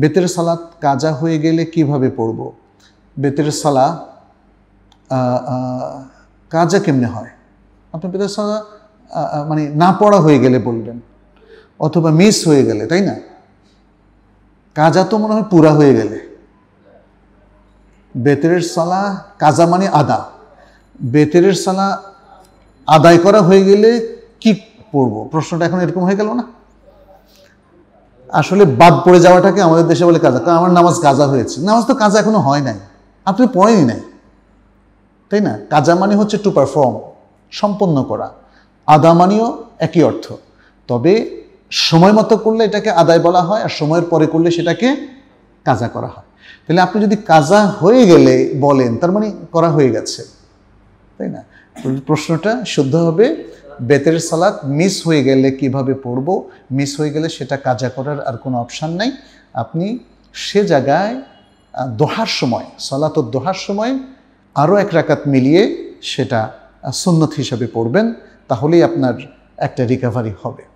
বেতের সালাত কাজা হয়ে গেলে কিভাবে পড়ব বেতের সালা কাজা কেমনে হয় আপনি বেতের সালা মানে না পড়া হয়ে গেলে বলবেন অথবা মিস হয়ে গেলে তাই না কাজা তো মনে হয় পুরা হয়ে গেলে বেতের সালা কাজা মানে আদা বেতের সালা আদায় করা হয়ে গেলে কি পড়ব প্রশ্নটা এখন এরকম হয়ে গেল না আসলে বাদ পড়ে যাওয়াটাকে আমাদের দেশে বলে কাজা কারণ আমার নামাজ কাজা হয়েছে নামাজ তো কাজা এখনো হয় নাই আপনি পড়েনি নাই তাই না কাজা মানে হচ্ছে টু পারফর্ম সম্পন্ন করা আদা মানেও একই অর্থ তবে সময় মতো করলে এটাকে আদায় বলা হয় আর সময়ের পরে করলে সেটাকে কাজা করা হয় তাহলে আপনি যদি কাজা হয়ে গেলে বলেন তার মানে করা হয়ে গেছে তাই না প্রশ্নটা শুদ্ধ হবে বেতের সালাত মিস হয়ে গেলে কিভাবে পড়ব মিস হয়ে গেলে সেটা কাজা করার আর কোনো অপশান নাই আপনি সে জায়গায় দোহার সময় সলাত দোহার সময় আরও এক রাকাত মিলিয়ে সেটা সুন্নত হিসাবে পড়বেন তাহলেই আপনার একটা রিকাভারি হবে